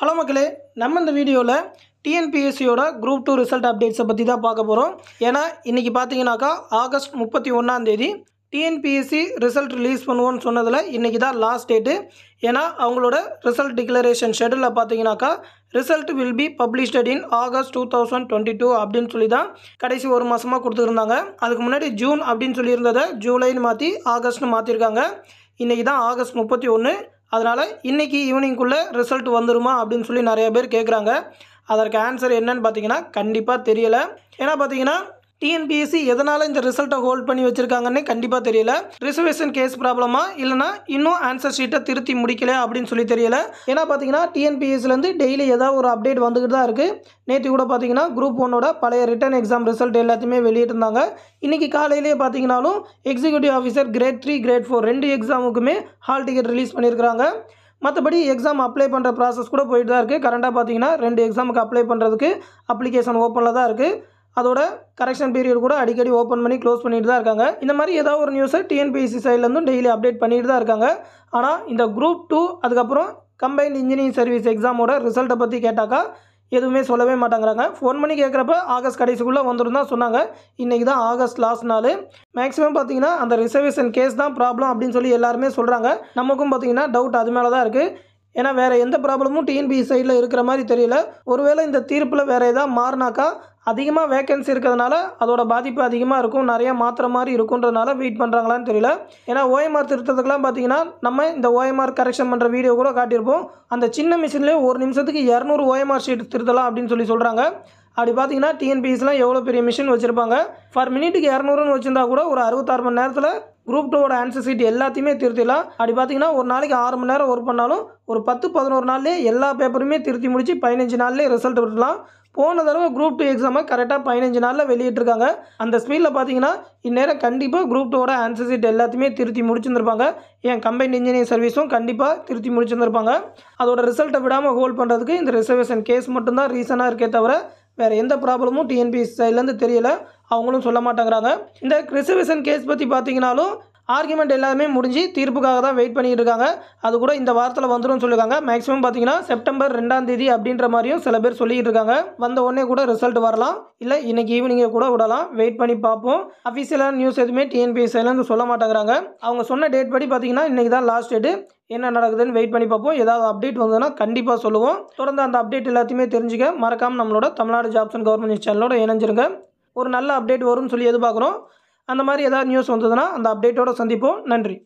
hello மக்களே நம்ம இந்த வீடியோவில் டிஎன்பிஎஸ்சியோட குரூப் டூ ரிசல்ட் அப்டேட்ஸை பற்றி தான் பார்க்க போகிறோம் ஏன்னா இன்றைக்கி பார்த்தீங்கன்னாக்கா ஆகஸ்ட் முப்பத்தி ஒன்றாந்தேதி டிஎன்பிஎஸ்சி ரிசல்ட் ரிலீஸ் பண்ணுவோன்னு சொன்னதில் இன்றைக்கி தான் லாஸ்ட் டேட்டு ஏன்னா அவங்களோட ரிசல்ட் டிக்ளரேஷன் ஷெடியூலில் பார்த்தீங்கன்னாக்கா result will be published in August two thousand twenty two அப்படின்னு சொல்லி தான் கடைசி ஒரு மாதமாக கொடுத்துருந்தாங்க அதுக்கு முன்னாடி ஜூன் அப்படின்னு சொல்லியிருந்ததை ஜூலைன்னு மாற்றி ஆகஸ்ட்னு மாற்றிருக்காங்க இன்றைக்கி தான் ஆகஸ்ட் முப்பத்தி ஒன்று அதனால் இன்றைக்கி ஈவினிங்குள்ளே ரிசல்ட் வந்துருமா அப்படின்னு சொல்லி நிறைய பேர் கேட்குறாங்க அதற்கு ஆன்சர் என்னன்னு பார்த்தீங்கன்னா கண்டிப்பாக தெரியலை ஏன்னா பார்த்தீங்கன்னா டிஎன்பிஎஸ்சி எதனால் இந்த ரிசல்ட்டை ஹோல்ட் பண்ணி வச்சுருக்காங்கன்னே கண்டிப்பாக தெரியல ரிசர்வேஷன் கேஸ் ப்ராப்ளமா இல்லைனா இன்னும் ஆன்சர் ஷீட்டை திருத்தி முடிக்கல அப்படின்னு சொல்லி தெரியல ஏன்னா பார்த்தீங்கன்னா டிஎன்பிஎஸ்சிலேருந்து டெய்லி ஏதாவது ஒரு அப்டேட் வந்துக்கிட்டு தான் இருக்குது நேற்று கூட பார்த்தீங்கன்னா குரூப் ஒன்னோட பழைய ரிட்டர்ன் எக்ஸாம் ரிசல்ட் எல்லாத்தையுமே வெளியிட்டிருந்தாங்க இன்றைக்கி காலையிலேயே பார்த்தீங்கனாலும் executive officer grade three grade four ரெண்டு எக்ஸாமுக்குமே ஹால் டிக்கெட் ரிலீஸ் பண்ணியிருக்காங்க மற்றபடி எக்ஸாம் அப்ளை பண்ணுற ப்ராசஸ் கூட போயிட்டு தான் இருக்குது கரண்ட்டாக பார்த்தீங்கன்னா ரெண்டு எக்ஸாமுக்கு அப்ளை பண்ணுறதுக்கு அப்ளிகேஷன் ஓப்பனில் தான் இருக்குது அதோட கரெக்ஷன் பீரியட் கூட அடிக்கடி ஓப்பன் பண்ணி க்ளோஸ் பண்ணிட்டு தான் இருக்காங்க இந்த மாதிரி ஏதாவது ஒரு நியூஸை டிஎன்பிஎஸ்சி சைட்லேருந்தும் டெய்லி அப்டேட் பண்ணிட்டு தான் இருக்காங்க ஆனால் இந்த குரூப் டூ அதுக்கப்புறம் கம்பைன்ட் இன்ஜினியரிங் சர்வீஸ் எக்ஸாமோட ரிசல்ட்டை பற்றி கேட்டாக்கா எதுவுமே சொல்லவே மாட்டேங்கிறாங்க ஃபோன் பண்ணி கேட்குறப்ப ஆகஸ்ட் கடைசிக்குள்ளே வந்துடும் தான் சொன்னாங்க இன்றைக்கி தான் ஆகஸ்ட் லாஸ்ட் நாள் மேக்ஸிமம் பார்த்தீங்கன்னா அந்த ரிசர்வேஷன் கேஸ் தான் ப்ராப்ளம் அப்படின்னு சொல்லி எல்லாருமே சொல்கிறாங்க நமக்கும் பார்த்தீங்கன்னா டவுட் அது மேலே தான் இருக்குது ஏன்னா வேறு எந்த ப்ராப்ளமும் டிஎன்பி சைடில் இருக்கிற மாதிரி தெரியல ஒருவேளை இந்த தீர்ப்பில் வேறு எதாவது மாறினாக்கா அதிகமாக வேக்கன்சி இருக்கிறதுனால அதோட பாதிப்பு அதிகமாக இருக்கும் நிறையா மாற்றுற மாதிரி இருக்குன்றதுனால வெயிட் பண்ணுறாங்களான்னு தெரியல ஏன்னா ஓஎம்ஆர் திருத்தத்துக்குலாம் பார்த்தீங்கன்னா நம்ம இந்த ஓஎம்ஆர் கரெக்ஷன் பண்ணுற வீடியோ கூட காட்டியிருப்போம் அந்த சின்ன மிஷின்லேயே ஒரு நிமிஷத்துக்கு இரநூறு ஓஎம்ஆர் ஷீட் திருத்தலாம் அப்படின்னு சொல்லி சொல்கிறாங்க அப்படி பார்த்தீங்கன்னா டிஎன்பிஎஸ்லாம் எவ்வளோ பெரிய மிஷின் வச்சுருப்பாங்க ஃபர் மினிட்டுக்கு இரநூறுன்னு வச்சுருந்தா கூட ஒரு அறுபத்தாறு மணி நேரத்தில் குரூப் டூவோட ஆன்சர் சீட் எல்லாத்தையுமே திருத்திடலாம் அப்படி பார்த்தீங்கன்னா ஒரு நாளைக்கு ஆறு மணி நேரம் ஒர்க் பண்ணாலும் ஒரு பத்து பதினோரு நாள்லேயே எல்லா பேப்பருமே திருத்தி முடித்து பதினஞ்சு நாள்லேயே ரிசல்ட் விட்டுலாம் போன தடவை குரூப் டூ எக்ஸாமை கரெக்டாக பதினஞ்சு நாளில் வெளியிட்டிருக்காங்க அந்த ஸ்பீடில் பார்த்தீங்கன்னா இந்நேரம் கண்டிப்பாக குரூப் டூவோட ஆன்சர் சீட் எல்லாத்தையுமே திருத்தி முடிச்சிருந்துருப்பாங்க என் கம்பைன் இன்ஜினியரிங் சர்வீஸும் கண்டிப்பாக திருத்தி முடிச்சிருந்துருப்பாங்க அதோட ரிசல்ட்டை விடாமல் ஹோல்ட் பண்ணுறதுக்கு இந்த ரிசர்வேஷன் கேஸ் மட்டும்தான் ரீசனாக இருக்கே தவிர வேறு எந்த ப்ராப்ளமும் டிஎன்பிஎஸ் சைட்லேருந்து தெரியலை அவங்களும் சொல்ல மாட்டேங்கிறாங்க இந்த ரிசர்வேஷன் கேஸ் பற்றி பார்த்தீங்கனாலும் ஆர்குமெண்ட் எல்லாமே முடிஞ்சு தீர்ப்புக்காக தான் வெயிட் பண்ணிகிட்டு இருக்காங்க அது கூட இந்த வாரத்தில் வந்துடும் சொல்லியிருக்காங்க மேக்ஸிமம் பார்த்தீங்கன்னா செப்டம்பர் ரெண்டாம் தேதி அப்படின்ற மாதிரியும் சில பேர் சொல்லிகிட்டு இருக்காங்க வந்த உடனே கூட ரிசல்ட் வரலாம் இல்லை இன்றைக்கி ஈவினிங்கே கூட விடலாம் வெயிட் பண்ணி பார்ப்போம் அஃபிஷியலான நியூஸ் எதுவுமே டிஎன்பிஎஸ்ஐலேருந்து சொல்ல மாட்டேங்கிறாங்க அவங்க சொன்ன டேட் படி பார்த்தீங்கன்னா இன்றைக்கி தான் லாஸ்ட் டேட்டு என்ன நடக்குதுன்னு வெயிட் பண்ணி பார்ப்போம் ஏதாவது அப்டேட் வந்ததுன்னா கண்டிப்பாக சொல்லுவோம் தொடர்ந்து அந்த அப்டேட் எல்லாத்தையுமே தெரிஞ்சுக்க மறக்காமல் நம்மளோட தமிழ்நாடு ஜாப்ஸ் அண்ட் கவர்மெண்ட் சேனலோட இணைஞ்சிருங்க ஒரு நல்ல அப்டேட் வரும்னு சொல்லி எதிர்பார்க்குறோம் அந்த மாதிரி ஏதாவது நியூஸ் வந்ததுன்னா அந்த அப்டேட்டோடு சந்திப்போம் நன்றி